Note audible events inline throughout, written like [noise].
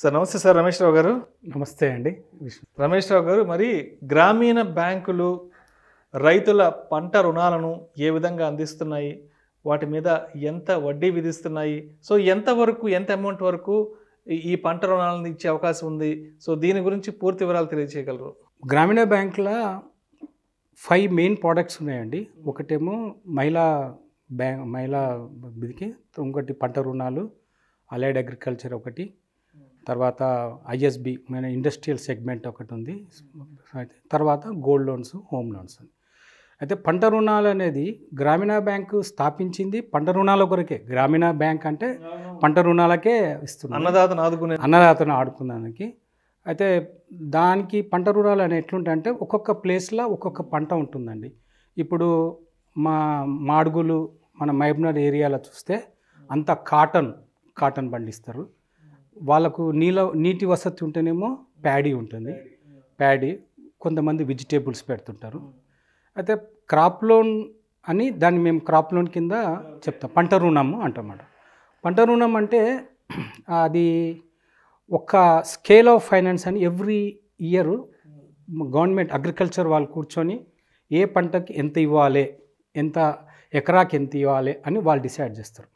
Sir నమస్తే sir Ramesh Rao గారు నమస్తే అండి రమేష్ రావు గారు మరి గ్రామీణ బ్యాంకులు రైతుల పంట రుణాలను ఏ విధంగా అందిస్తున్నాయి వాటి మీద ఎంత వడ్డీ విధిస్తున్నాయి సో ఎంత వరకు ఎంత అమౌంట్ వరకు ఈ పంట రుణాలను ఇచ్చే అవకాశం ఉంది సో దీని గురించి పూర్తి వివరాలు తెలియజేయగలరు గ్రామీణ బ్యాంకుల ఫైవ్ మెయిన్ ప్రోడక్ట్స్ ఉన్నాయండి ఒకటేమో మహిళా బ్యాంక్ మహిళా ఇంకొకటి పంట రుణాలు అలైడ్ అగ్రికల్చర్ ఒకటి తర్వాత ఐఎస్బి మన ఇండస్ట్రియల్ సెగ్మెంట్ ఒకటి ఉంది తర్వాత గోల్డ్ లోన్స్ హోమ్ లోన్స్ అయితే పంట రుణాలు అనేది గ్రామీణ బ్యాంకు స్థాపించింది పంట రుణాల కొరకే గ్రామీణ బ్యాంక్ అంటే పంట రుణాలకే ఇస్తుంది అన్నదాతను ఆదుకునే అన్నదాతను ఆడుకున్నానికి అయితే దానికి పంట రుణాలు అనేవి ఎట్లుంటాయంటే ఒక్కొక్క ప్లేస్లో ఒక్కొక్క పంట ఉంటుందండి ఇప్పుడు మా మాడుగులు మన మహబూబ్నగర్ ఏరియాలో చూస్తే అంత కాటన్ కాటన్ పండిస్తారు వాళ్ళకు నీళ్ళ నీటి వసతి ఉంటేనేమో ప్యాడీ ఉంటుంది ప్యాడీ కొంతమంది వెజిటేబుల్స్ పెడుతుంటారు అయితే క్రాప్ లోన్ అని దాన్ని మేము క్రాప్ లోన్ కింద చెప్తాం పంట రుణము అంటమాట పంట రుణం అంటే [clears throat] అది ఒక స్కేల్ ఆఫ్ ఫైనాన్స్ అని ఎవ్రీ ఇయర్ గవర్నమెంట్ అగ్రికల్చర్ వాళ్ళు కూర్చొని ఏ పంటకి ఎంత ఇవ్వాలి ఎంత ఎకరాకి ఎంత ఇవ్వాలి అని వాళ్ళు డిసైడ్ చేస్తారు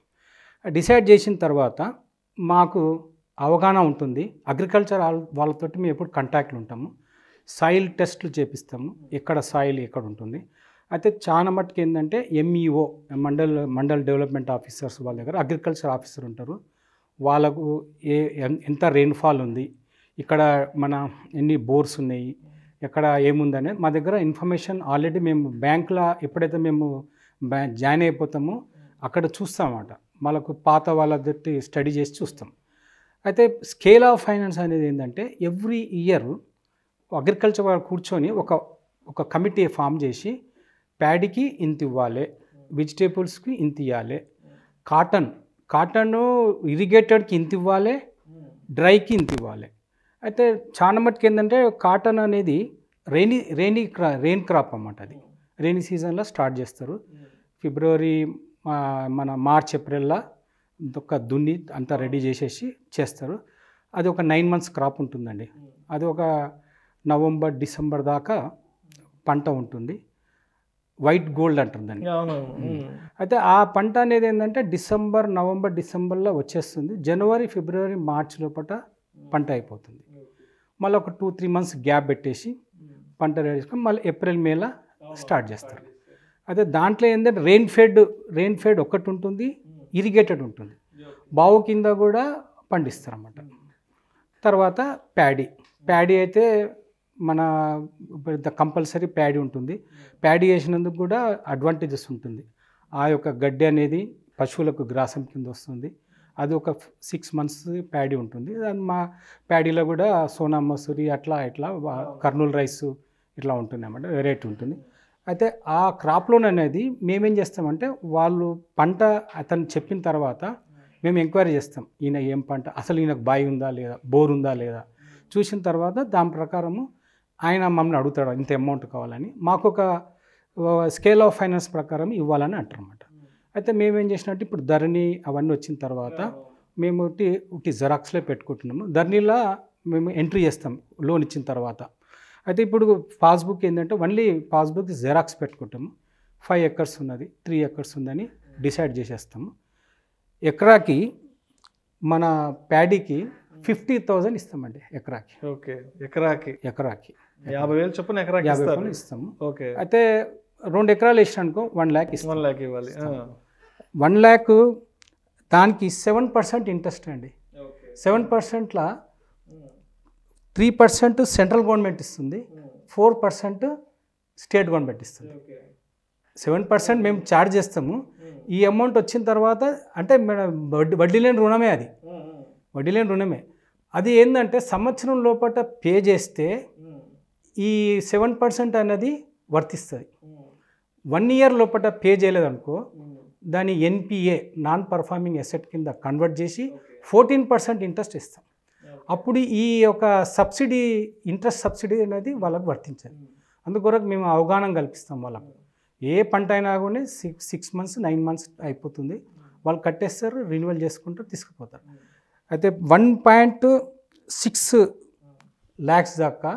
డిసైడ్ చేసిన తర్వాత మాకు అవగాహన ఉంటుంది అగ్రికల్చర్ వాళ్ళతోటి మేము ఎప్పుడు కాంటాక్ట్లు ఉంటాము సాయిల్ టెస్ట్లు చేపిస్తాము ఎక్కడ సాయిల్ ఎక్కడ ఉంటుంది అయితే చాలా మట్టుకు ఏంటంటే MEO e mandal mandal development officers వాళ్ళ దగ్గర అగ్రికల్చర్ ఆఫీసర్ ఉంటారు వాళ్ళకు ఏ ఎంత రెయిన్ఫాల్ ఉంది ఇక్కడ మన ఎన్ని బోర్స్ ఉన్నాయి ఎక్కడ అనేది మా దగ్గర ఇన్ఫర్మేషన్ ఆల్రెడీ మేము బ్యాంకులో ఎప్పుడైతే మేము జాయిన్ అయిపోతామో అక్కడ చూస్తామన్నమాట మనకు పాత వాళ్ళ స్టడీ చేసి చూస్తాం అయితే స్కేల్ ఆఫ్ ఫైనాన్స్ అనేది ఏంటంటే ఎవ్రీ ఇయర్ అగ్రికల్చర్ వాళ్ళు కూర్చొని ఒక ఒక కమిటీ ఫామ్ చేసి ప్యాడీకి ఇంత ఇవ్వాలి వెజిటేబుల్స్కి ఇంత ఇవ్వాలి కాటన్ కాటన్ ఇరిగేటెడ్కి ఇంత ఇవ్వాలి డ్రైకి ఇంత ఇవ్వాలి అయితే చాలా మట్టుకు ఏంటంటే కాటన్ అనేది రెయినీ రెయినీ క్రా రెయిన్ క్రాప్ అన్నమాట అది రైనీ సీజన్లో స్టార్ట్ చేస్తారు ఫిబ్రవరి మన మార్చ్ ఏప్రిల్లో ఒక దున్ని అంతా రెడీ చేసేసి చేస్తారు అది ఒక నైన్ మంత్స్ క్రాప్ ఉంటుందండి అది ఒక నవంబర్ డిసెంబర్ దాకా పంట ఉంటుంది వైట్ గోల్డ్ అంటుందండి అయితే ఆ పంట అనేది ఏంటంటే డిసెంబర్ నవంబర్ డిసెంబర్లో వచ్చేస్తుంది జనవరి ఫిబ్రవరి మార్చ్ లోపల పంట అయిపోతుంది మళ్ళీ ఒక టూ త్రీ మంత్స్ గ్యాప్ పెట్టేసి పంట రెడీ మళ్ళీ ఏప్రిల్ మేలా స్టార్ట్ చేస్తారు అయితే దాంట్లో ఏంటంటే రెయిన్ ఫెడ్ రెయిన్ ఫెడ్ ఒకటి ఉంటుంది ఇరిగేటెడ్ ఉంటుంది బావు కింద కూడా పండిస్తారు అన్నమాట తర్వాత ప్యాడీ ప్యాడీ అయితే మన పెద్ద కంపల్సరీ ప్యాడీ ఉంటుంది ప్యాడీ వేసినందుకు కూడా అడ్వాంటేజెస్ ఉంటుంది ఆ యొక్క గడ్డి అనేది పశువులకు గ్రాసం కింద వస్తుంది అది ఒక సిక్స్ మంత్స్ ప్యాడీ ఉంటుంది దాని మా ప్యాడీలో కూడా సోనా మసూరి అట్లా ఇట్లా కర్నూలు రైస్ ఇట్లా ఉంటుంది అన్నమాట వెరైటీ ఉంటుంది అయితే ఆ క్రాప్ లోన్ అనేది మేమేం చేస్తామంటే వాళ్ళు పంట అతను చెప్పిన తర్వాత మేము ఎంక్వైరీ చేస్తాం ఈయన ఏం పంట అసలు ఈయనకు బావి ఉందా లేదా బోర్ ఉందా లేదా చూసిన తర్వాత దాని ప్రకారము ఆయన మమ్మల్ని అడుగుతాడు ఇంత అమౌంట్ కావాలని మాకు ఒక స్కేల్ ఆఫ్ ఫైనాన్స్ ప్రకారం ఇవ్వాలని అంటారన్నమాట అయితే మేమేం చేసినట్టు ఇప్పుడు ధరణి అవన్నీ వచ్చిన తర్వాత మేము ఒకటి ఒకటి జెరాక్స్లో పెట్టుకుంటున్నాము ధరణిలా మేము ఎంట్రీ చేస్తాం లోన్ ఇచ్చిన తర్వాత అయితే ఇప్పుడు పాస్బుక్ ఏంటంటే ఓన్లీ పాస్బుక్ జెరాక్స్ పెట్టుకుంటాము ఫైవ్ ఎకర్స్ ఉన్నది త్రీ ఎకర్స్ ఉందని డిసైడ్ చేసేస్తాము ఎకరాకి మన ప్యాడీకి ఫిఫ్టీ థౌజండ్ ఇస్తామండి ఎకరాకి ఓకే ఎకరాకి ఎకరాకి యాభై వేలు చొప్పున ఎకరాకి యాభై వేలు ఇస్తాము ఓకే అయితే రెండు ఎకరాలు వేసిన అనుకో వన్ ల్యాక్ ఇస్తాం వన్ ల్యాక్ ఇవ్వాలి వన్ ల్యాక్ దానికి సెవెన్ పర్సెంట్ ఇంట్రెస్ట్ అండి సెవెన్ పర్సెంట్లో త్రీ పర్సెంట్ సెంట్రల్ గవర్నమెంట్ ఇస్తుంది ఫోర్ పర్సెంట్ స్టేట్ గవర్నమెంట్ ఇస్తుంది సెవెన్ పర్సెంట్ మేము ఛార్జ్ చేస్తాము ఈ అమౌంట్ hmm. వచ్చిన తర్వాత అంటే వడ్డీ వడ్డీ లేని రుణమే అది hmm. వడ్డీ లేని రుణమే అది ఏంటంటే సంవత్సరం లోపల పే చేస్తే hmm. ఈ సెవెన్ పర్సెంట్ అనేది వర్తిస్తుంది వన్ ఇయర్ లోపల పే చేయలేదనుకో దాని ఎన్పిఏ నాన్ పర్ఫార్మింగ్ అసెట్ కింద కన్వర్ట్ చేసి ఫోర్టీన్ పర్సెంట్ ఇంట్రెస్ట్ ఇస్తాం అప్పుడు ఈ యొక్క సబ్సిడీ ఇంట్రెస్ట్ సబ్సిడీ అనేది వాళ్ళకు వర్తించాలి అందుకొరకు మేము అవగాహన కల్పిస్తాం వాళ్ళకు ఏ పంట అయినా కూడా six six months nine months అయిపోతుంది వాళ్ళు కట్టేస్తారు రిన్యువల్ చేసుకుంటారు తీసుకుపోతారు అయితే వన్ పాయింట్ సిక్స్ ల్యాక్స్ దాకా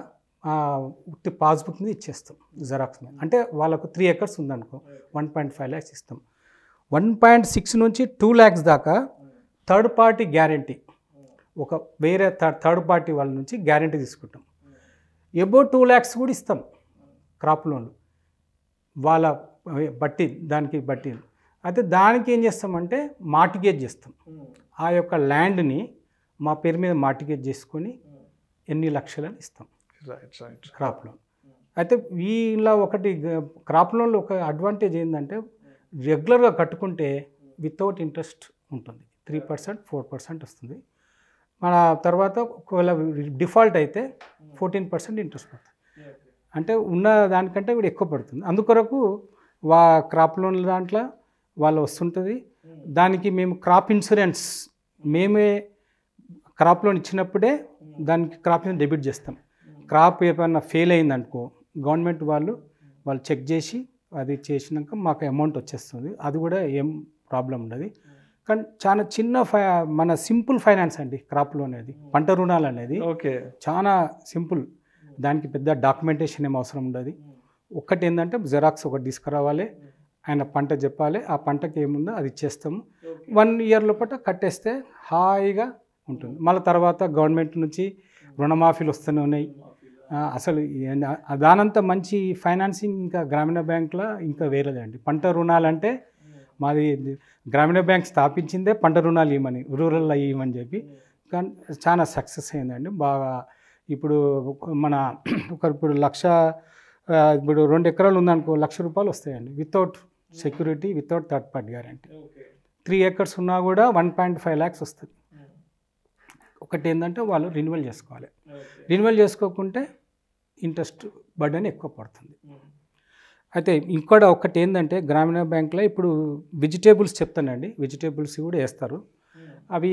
పాస్బుక్ మీద ఇచ్చేస్తాం జెరాక్స్ మీద అంటే వాళ్ళకు త్రీ ఎకర్స్ ఉందనుకో వన్ పాయింట్ ఫైవ్ ల్యాక్స్ ఇస్తాం వన్ పాయింట్ సిక్స్ నుంచి టూ ల్యాక్స్ దాకా థర్డ్ పార్టీ గ్యారంటీ ఒక వేరే థర్డ్ థర్డ్ పార్టీ వాళ్ళ నుంచి గ్యారంటీ తీసుకుంటాం ఎబో టూ ల్యాక్స్ కూడా ఇస్తాం క్రాప్ లోన్లు వాళ్ళ బట్టి దానికి బట్టి అయితే దానికి ఏం చేస్తామంటే మార్టిగేజ్ చేస్తాం hmm. ఆ యొక్క ల్యాండ్ని మా పేరు మీద మార్టిగేజ్ చేసుకొని hmm. ఎన్ని లక్షలని ఇస్తాం క్రాప్ లోన్ అయితే వీళ్ళ ఒకటి క్రాప్ లోన్లో ఒక అడ్వాంటేజ్ ఏంటంటే రెగ్యులర్గా కట్టుకుంటే వితౌట్ ఇంట్రెస్ట్ ఉంటుంది త్రీ పర్సెంట్ ఫోర్ పర్సెంట్ వస్తుంది మన తర్వాత ఒకవేళ డిఫాల్ట్ అయితే hmm. ఫోర్టీన్ పర్సెంట్ ఇంట్రెస్ట్ పడుతుంది అంటే ఉన్న దానికంటే వీడు ఎక్కువ పడుతుంది అందుకొరకు వా క్రాప్ లోన్ల దాంట్లో వాళ్ళు వస్తుంటుంది hmm. దానికి మేము క్రాప్ ఇన్సూరెన్స్ మేమే క్రాప్ లోన్ ఇచ్చినప్పుడే hmm. దానికి క్రాప్ డెబిట్ చేస్తాం క్రాప్ ఏమైనా ఫెయిల్ అయిందనుకో గవర్నమెంట్ వాళ్ళు వాళ్ళు చెక్ చేసి అది చేసినాక మాకు అమౌంట్ వచ్చేస్తుంది అది కూడా ఏం ప్రాబ్లం ఉండదు కానీ చాలా చిన్న మన సింపుల్ ఫైనాన్స్ అండి క్రాప్ లోన్ అనేది పంట రుణాలు అనేది ఓకే చాలా సింపుల్ దానికి పెద్ద డాక్యుమెంటేషన్ ఏం అవసరం ఉండదు ఒక్కటి ఏంటంటే జెరాక్స్ ఒకటి తీసుకురావాలి ఆయన పంట చెప్పాలి ఆ పంటకి ఏముందో అది ఇచ్చేస్తాము వన్ ఇయర్ లోపల కట్టేస్తే హాయిగా ఉంటుంది మళ్ళీ తర్వాత గవర్నమెంట్ నుంచి రుణమాఫీలు వస్తూనే ఉన్నాయి అసలు దానంత మంచి ఫైనాన్సింగ్ ఇంకా గ్రామీణ బ్యాంకులో ఇంకా వేరేదండి పంట రుణాలంటే మాది గ్రామీణ బ్యాంక్ స్థాపించిందే పంట రుణాలు ఇవ్వమని రూరల్ ఇవ్వమని చెప్పి కానీ చాలా సక్సెస్ అయిందండి బాగా ఇప్పుడు మన ఒకరి ఇప్పుడు లక్ష ఇప్పుడు రెండు ఎకరాలు ఉందనుకో లక్ష రూపాయలు వస్తాయండి without security without third party guarantee three acres ఉన్నా కూడా వన్ పాయింట్ ఫైవ్ ల్యాక్స్ వస్తుంది ఒకటి ఏంటంటే వాళ్ళు రిన్యువల్ చేసుకోవాలి రిన్యువల్ చేసుకోకుంటే ఇంట్రెస్ట్ బర్డెన్ ఎక్కువ పడుతుంది అయితే ఇంకోటి ఒక్కటి ఏంటంటే గ్రామీణ బ్యాంక్లో ఇప్పుడు వెజిటేబుల్స్ చెప్తానండి వెజిటేబుల్స్ కూడా వేస్తారు అవి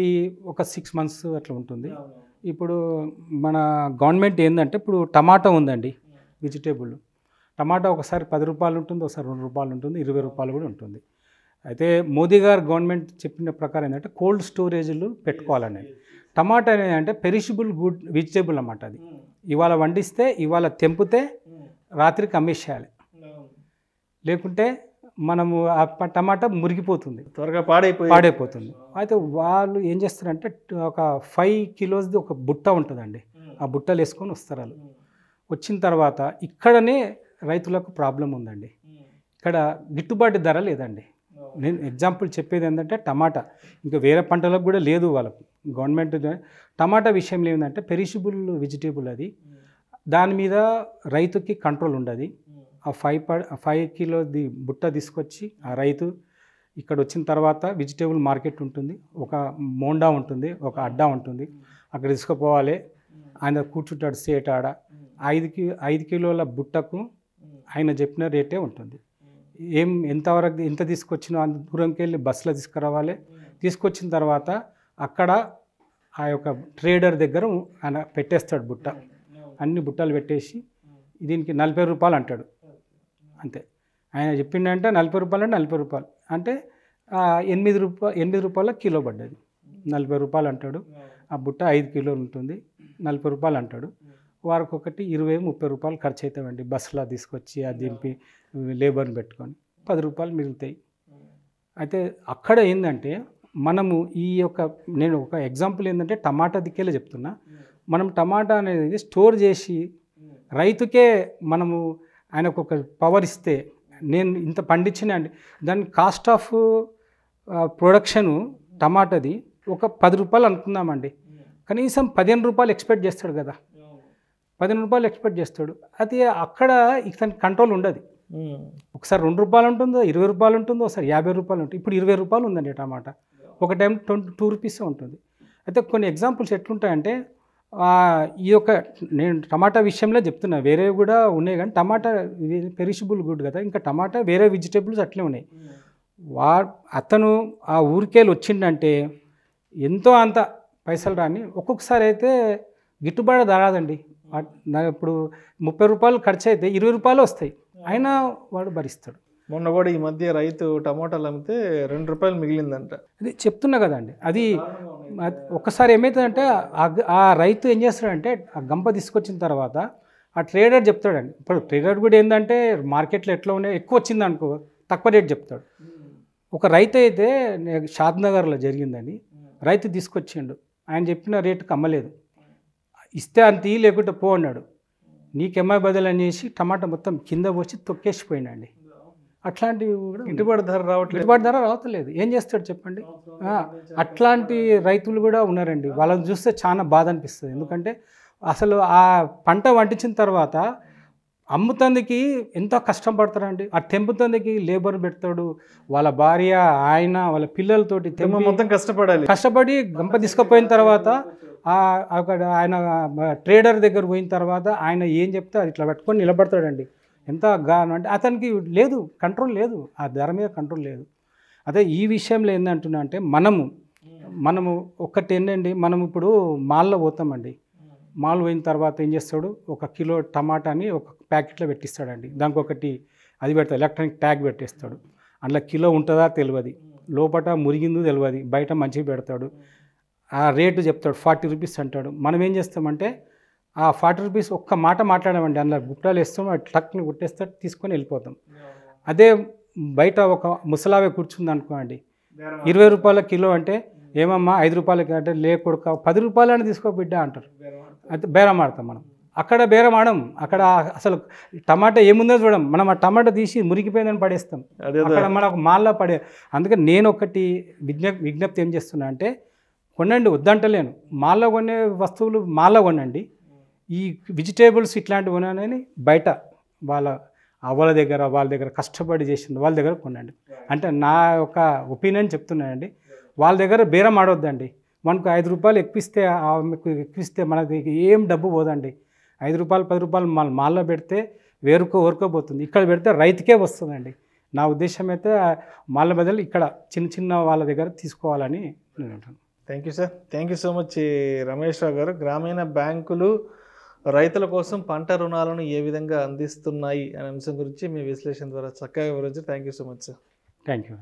ఒక సిక్స్ మంత్స్ అట్లా ఉంటుంది ఇప్పుడు మన గవర్నమెంట్ ఏంటంటే ఇప్పుడు టమాటో ఉందండి వెజిటేబుల్ టమాటా ఒకసారి పది రూపాయలు ఉంటుంది ఒకసారి రెండు రూపాయలు ఉంటుంది ఇరవై రూపాయలు కూడా ఉంటుంది అయితే మోదీ గారు గవర్నమెంట్ చెప్పిన ప్రకారం ఏంటంటే కోల్డ్ స్టోరేజ్లు పెట్టుకోవాలని టమాటా అనేది అంటే పెరిషబుల్ గుడ్ వెజిటేబుల్ అన్నమాట అది hmm. ఇవాళ వండిస్తే ఇవాళ తెంపితే hmm. రాత్రికి అమ్మేసేయాలి లేకుంటే మనము ఆ టమాటా మురిగిపోతుంది త్వరగా పాడైపోయి పాడైపోతుంది అయితే వాళ్ళు ఏం చేస్తారంటే ఒక ఫైవ్ కిలోస్ది ఒక బుట్ట ఉంటుందండి ఆ బుట్టలు వేసుకొని వస్తారు వచ్చిన తర్వాత ఇక్కడనే రైతులకు ప్రాబ్లం ఉందండి ఇక్కడ గిట్టుబాటు ధర లేదండి నేను ఎగ్జాంపుల్ చెప్పేది ఏంటంటే టమాటా ఇంకా వేరే పంటలకు కూడా లేదు వాళ్ళకు గవర్నమెంట్ టమాటా విషయంలో ఏంటంటే పెరిషబుల్ వెజిటేబుల్ అది దాని మీద రైతుకి కంట్రోల్ ఉండదు ఆ ఫైవ్ పడ్ ఫైవ్ కిలోది బుట్ట తీసుకొచ్చి ఆ రైతు ఇక్కడ వచ్చిన తర్వాత వెజిటేబుల్ మార్కెట్ ఉంటుంది ఒక మోండా ఉంటుంది ఒక అడ్డా ఉంటుంది అక్కడ తీసుకుపోవాలి ఆయన కూర్చుంటాడు సేట్ ఆడ కి ఐదు కిలోల బుట్టకు ఆయన చెప్పిన రేటే ఉంటుంది ఏం ఎంతవరకు ఎంత తీసుకొచ్చినా అంత దూరంకి వెళ్ళి బస్సులో తీసుకురావాలి తీసుకొచ్చిన తర్వాత అక్కడ ఆ యొక్క ట్రేడర్ దగ్గర ఆయన పెట్టేస్తాడు బుట్ట అన్ని బుట్టలు పెట్టేసి దీనికి నలభై రూపాయలు అంటాడు అంతే ఆయన చెప్పిండంటే నలభై రూపాయలు అంటే నలభై రూపాయలు అంటే ఎనిమిది రూపాయలు ఎనిమిది రూపాయల కిలో పడ్డది నలభై రూపాయలు అంటాడు ఆ బుట్ట ఐదు కిలోలు ఉంటుంది నలభై రూపాయలు అంటాడు వారికి ఒకటి ఇరవై ముప్పై రూపాయలు ఖర్చు అవుతామండి బస్సులో తీసుకొచ్చి అది దింపి లేబర్ని పెట్టుకొని పది రూపాయలు మిగులుతాయి అయితే అక్కడ ఏంటంటే మనము ఈ యొక్క నేను ఒక ఎగ్జాంపుల్ ఏంటంటే టమాటా దిక్కేలా చెప్తున్నా మనం టమాటా అనేది స్టోర్ చేసి రైతుకే మనము ఆయనకు ఒక పవర్ ఇస్తే నేను ఇంత పండించిన అండి దాని కాస్ట్ ఆఫ్ ప్రొడక్షను టమాటాది ఒక పది రూపాయలు అనుకుందామండి కనీసం పదిహేను రూపాయలు ఎక్స్పెక్ట్ చేస్తాడు కదా పదిహేను రూపాయలు ఎక్స్పెక్ట్ చేస్తాడు అది అక్కడ ఇతని కంట్రోల్ ఉండదు ఒకసారి రెండు రూపాయలు ఉంటుందో ఇరవై రూపాయలు ఉంటుందో ఒకసారి యాభై రూపాయలు ఉంటుంది ఇప్పుడు ఇరవై రూపాయలు ఉందండి టమాటా ఒక టైం ట్వంటీ టూ రూపీసే ఉంటుంది అయితే కొన్ని ఎగ్జాంపుల్స్ ఎట్లుంటాయంటే ఈ యొక్క నేను టమాటా విషయంలో చెప్తున్నా వేరే కూడా ఉన్నాయి కానీ టమాటా పెరిషబుల్ గుడ్ కదా ఇంకా టమాటా వేరే వెజిటేబుల్స్ అట్లే ఉన్నాయి వా అతను ఆ ఊరికేలు వచ్చిండంటే ఎంతో అంత పైసలు రాని ఒక్కొక్కసారి అయితే గిట్టుబాటు రాదండి ఇప్పుడు ముప్పై రూపాయలు ఖర్చు అయితే ఇరవై రూపాయలు వస్తాయి అయినా వాడు భరిస్తాడు మొన్న కూడా ఈ మధ్య రైతు టమాటాలు అమ్మితే రెండు రూపాయలు మిగిలిందంట అది చెప్తున్నా కదండి అది ఒక్కసారి ఏమవుతుందంటే ఆ రైతు ఏం చేస్తాడంటే ఆ గంప తీసుకొచ్చిన తర్వాత ఆ ట్రేడర్ చెప్తాడండి ఇప్పుడు ట్రేడర్ కూడా ఏంటంటే మార్కెట్లో ఎట్లా ఉన్నాయి ఎక్కువ వచ్చింది అనుకో తక్కువ రేట్ చెప్తాడు ఒక రైతు అయితే షాద్ నగర్లో జరిగిందని రైతు తీసుకొచ్చిండు ఆయన చెప్పిన రేటుకి అమ్మలేదు ఇస్తే అంత ఈ లేకుంటే పో అన్నాడు నీకెమ్మాయి బదులు చేసి టమాటా మొత్తం కింద పోసి తొక్కేసిపోయిందండి అట్లాంటివి కూడా గిట్టుబాటు ధర రావట్లేదు గిట్టుబాటు ధర రావట్లేదు ఏం చేస్తాడు చెప్పండి అట్లాంటి రైతులు కూడా ఉన్నారండి వాళ్ళని చూస్తే చాలా బాధ అనిపిస్తుంది ఎందుకంటే అసలు ఆ పంట వండించిన తర్వాత అమ్ముతందుకి ఎంతో కష్టం పడతారండి ఆ తెంపుతందుకి లేబర్ పెడతాడు వాళ్ళ భార్య ఆయన వాళ్ళ పిల్లలతోటి తెమ్మ మొత్తం కష్టపడాలి కష్టపడి గంప తీసుకుపోయిన తర్వాత అక్కడ ఆయన ట్రేడర్ దగ్గర పోయిన తర్వాత ఆయన ఏం చెప్తే అది ఇట్లా పెట్టుకొని నిలబడతాడండి ఎంత గాను అంటే అతనికి లేదు కంట్రోల్ లేదు ఆ ధర మీద కంట్రోల్ లేదు అదే ఈ విషయంలో ఏంటంటున్నా అంటే మనము మనము ఒక్కటి ఏంటండి మనం ఇప్పుడు మాల్లో పోతామండి మాల్ పోయిన తర్వాత ఏం చేస్తాడు ఒక కిలో టమాటాని ఒక ప్యాకెట్లో పెట్టిస్తాడండి దానికి ఒకటి అది పెడతాడు ఎలక్ట్రానిక్ ట్యాగ్ పెట్టేస్తాడు అందులో కిలో ఉంటుందా తెలియదు లోపల మురిగిందో తెలియదు బయట మంచిగా పెడతాడు ఆ రేటు చెప్తాడు ఫార్టీ రూపీస్ అంటాడు మనం ఏం చేస్తామంటే ఆ ఫార్టీ రూపీస్ ఒక్క మాట మాట్లాడమండి అందులో గుట్టాలు వేస్తాం అది టక్ని కొట్టేస్తే తీసుకొని వెళ్ళిపోతాం అదే బయట ఒక ముసలావే కూర్చుంది అనుకోండి ఇరవై రూపాయల కిలో అంటే ఏమమ్మా ఐదు రూపాయలకి అంటే లే కొడుక పది రూపాయలని తీసుకో బిడ్డ అంటారు అయితే బేరం ఆడతాం మనం అక్కడ బేరం ఆడం అక్కడ అసలు టమాటా ఏముందో చూడం మనం ఆ టమాటా తీసి మురిగిపోయిందని పడేస్తాం అక్కడ మనకు మాల్లో పడే అందుకని నేను ఒకటి విజ్ఞప్ విజ్ఞప్తి ఏం చేస్తున్నా అంటే కొనండి వద్దంటలేను మాల్లో కొనే వస్తువులు మాల్లో కొనండి ఈ వెజిటేబుల్స్ ఇట్లాంటివి ఉన్నాయని బయట వాళ్ళ వాళ్ళ దగ్గర వాళ్ళ దగ్గర కష్టపడి చేసింది వాళ్ళ దగ్గర కొనండి అంటే నా యొక్క ఒపీనియన్ చెప్తున్నానండి వాళ్ళ దగ్గర బేరం ఆడొద్దండి మనకు ఐదు రూపాయలు ఎక్కువిస్తే మీకు ఎక్కువిస్తే మనకి ఏం డబ్బు పోదండి ఐదు రూపాయలు పది రూపాయలు మన మాల్లో పెడితే వేరుకో ఊరుకోబోతుంది ఇక్కడ పెడితే రైతుకే వస్తుందండి నా ఉద్దేశం అయితే మాళ్ళ బదులు ఇక్కడ చిన్న చిన్న వాళ్ళ దగ్గర తీసుకోవాలని నేను అంటాను thank you sir thank you so much Ramesh Rao గారు గ్రామీణ బ్యాంకులు రైతుల కోసం పంట రుణాలను ఏ విధంగా అందిస్తున్నాయి అనే అంశం గురించి మీ విశ్లేషణ ద్వారా చక్కగా వివరించి thank you so much sir thank you